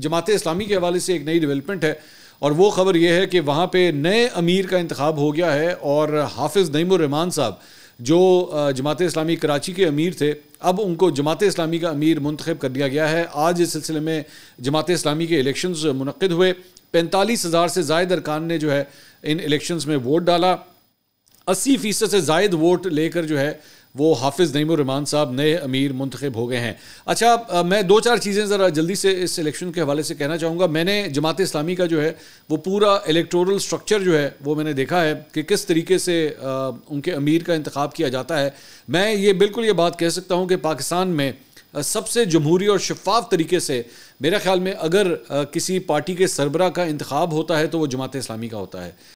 जमात इस्लामी के हवाले से एक नई डेवलपमेंट है और वो ख़बर यह है कि वहाँ पे नए अमीर का इंतखब हो गया है और हाफिज़ नईमान साहब जो जमात इस्लामी कराची के अमीर थे अब उनको जमात इस्लामी का अमीर मंतखब कर दिया गया है आज इस सिलसिले में जमात इस्लामी के इलेक्शन मनद हुए पैंतालीस हज़ार से जायद अरकान ने जो है इन इलेक्शन में वोट डाला अस्सी फ़ीसद से जायद वोट लेकर जो है वो हाफिज़ नईम साहब नए अमीर मुंतखब हो गए हैं अच्छा मैं दो चार चीज़ें ज़रा जल्दी से इस इलेक्शन के हवाले से कहना चाहूँगा मैंने जमात इस्लामी का जो है वो पूरा इलेक्टोरल स्ट्रक्चर जो है वो मैंने देखा है कि किस तरीके से उनके अमीर का इंतखब किया जाता है मैं ये बिल्कुल ये बात कह सकता हूँ कि पाकिस्तान में सबसे जमहूरी और शफाफ तरीके से मेरे ख्याल में अगर किसी पार्टी के सरबरा का इंतखब होता है तो वो जमात इस्लामी का होता है